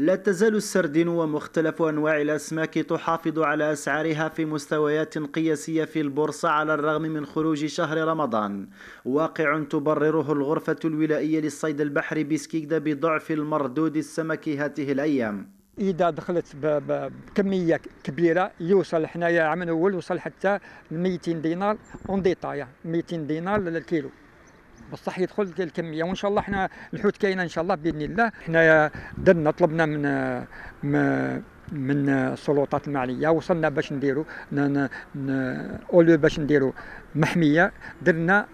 لا تزال السردين ومختلف أنواع الأسماك تحافظ على أسعارها في مستويات قياسية في البورصة على الرغم من خروج شهر رمضان واقع تبرره الغرفة الولائية للصيد البحري بسكيكدا بضعف المردود السمك هذه الأيام اذا دخلت بكميه كبيره يوصل حنايا عام الاول وصل حتى 200 دينار اون ديتايا 200 دينار للكيلو بصح يدخل الكميه وان شاء الله احنا الحوت كاينه ان شاء الله باذن الله احنا درنا طلبنا من من السلطات المعنيه وصلنا باش نديروا اوليو باش نديروا محميه درنا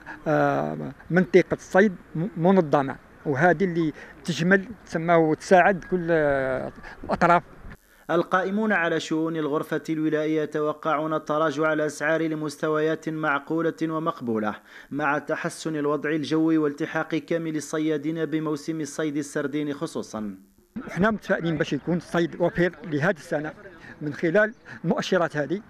منطقه الصيد منظمه وهذه اللي تجمل تسمى وتساعد كل الاطراف القائمون على شؤون الغرفة الولائية يتوقعون تراجع الأسعار لمستويات معقولة ومقبولة مع تحسن الوضع الجوي والتحاق كامل الصيادين بموسم الصيد السردين خصوصا احنا متفائلين باش يكون الصيد وفير لهذه السنه من خلال المؤشرات هذه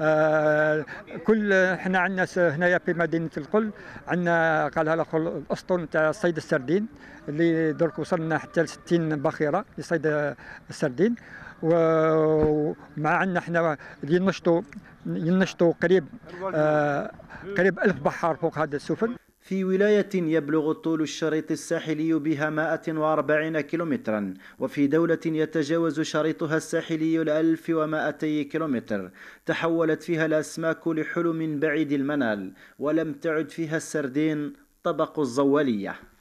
آه كل احنا عندنا هنايا في مدينه القل عندنا قالها الاخ الاسطن تاع صيد السردين اللي درك وصلنا حتى ل 60 باخره لصيد السردين ومع عندنا احنا ينشطوا ينشطوا قريب آه قريب 1000 بحار فوق هذا السفن في ولاية يبلغ طول الشريط الساحلي بها 140 كيلومترا وفي دولة يتجاوز شريطها الساحلي الألف ومائتي كيلومتر تحولت فيها الأسماك لحلم بعيد المنال ولم تعد فيها السردين طبق الزواليه